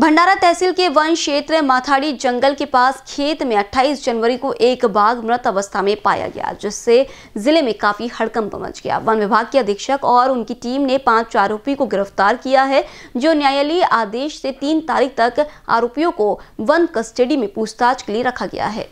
भंडारा तहसील के वन क्षेत्र माथाड़ी जंगल के पास खेत में 28 जनवरी को एक बाघ मृत अवस्था में पाया गया जिससे जिले में काफी हड़कंप मच गया वन विभाग के अधीक्षक और उनकी टीम ने पांच आरोपी को गिरफ्तार किया है जो न्यायालय आदेश से तीन तारीख तक आरोपियों को वन कस्टडी में पूछताछ के लिए रखा गया है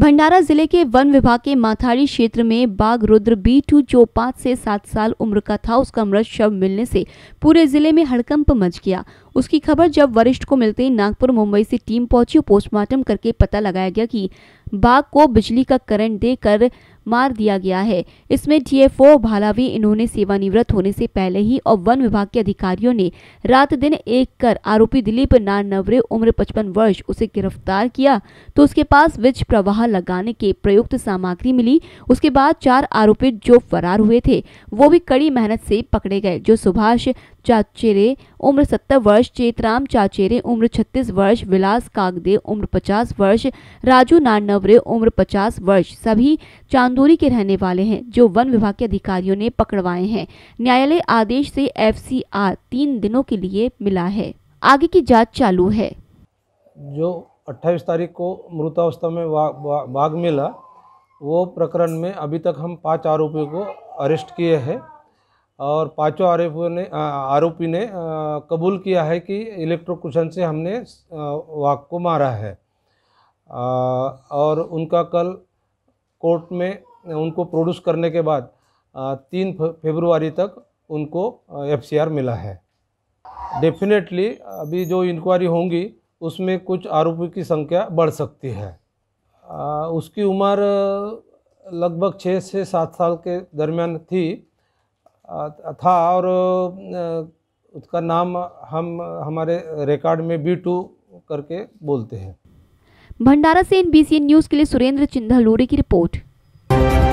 भंडारा जिले के वन विभाग के माथाड़ी क्षेत्र में बाघ रुद्र बी टू जो पाँच से सात साल उम्र का था उसका मृत शव मिलने से पूरे जिले में हड़कंप मच गया उसकी खबर जब वरिष्ठ को मिलते ही नागपुर मुंबई से टीम पहुंची पोस्टमार्टम करके पता लगाया गया कि बाघ को बिजली का करंट देकर मार दिया गया है इसमें डीएफओ भालावी इन्होंने सेवानिवृत्त होने से पहले ही और वन विभाग के अधिकारियों ने रात दिन एक कर आरोपी दिलीप नारनवरे उम्र पचपन वर्ष उसे गिरफ्तार किया तो उसके पास विज प्रवाह लगाने के प्रयुक्त सामग्री मिली उसके बाद चार आरोपी जो फरार हुए थे वो भी कड़ी मेहनत से पकड़े गए जो सुभाष चाचेरे उम्र सत्तर वर्ष चेतराम चाचेरे उम्र छत्तीस वर्ष विलास कागदे उम्र पचास वर्ष राजू नानवरे उम्र पचास वर्ष सभी चांदोरी के रहने वाले हैं जो वन विभाग के अधिकारियों ने पकड़वाए हैं न्यायालय आदेश से एफसीआर तीन दिनों के लिए मिला है आगे की जाँच चालू है जो अट्ठाईस तारीख को मृतावस्था में बाघ मिला वो प्रकरण में अभी तक हम पांच आरोपियों को अरेस्ट किए हैं और पांचों आरोपियों ने आरोपी ने कबूल किया है कि इलेक्ट्रोकुशन से हमने वाक को मारा है और उनका कल कोर्ट में उनको प्रोड्यूस करने के बाद तीन फेब्रुवरी तक उनको एफसीआर मिला है डेफिनेटली अभी जो इंक्वायरी होंगी उसमें कुछ आरोपी की संख्या बढ़ सकती है उसकी उम्र लगभग छः से सात साल के दरमियान थी था और उसका नाम हम हमारे रिकॉर्ड में बी टू करके बोलते हैं भंडारा से एन न्यूज़ के लिए सुरेंद्र चिंधलोरी की रिपोर्ट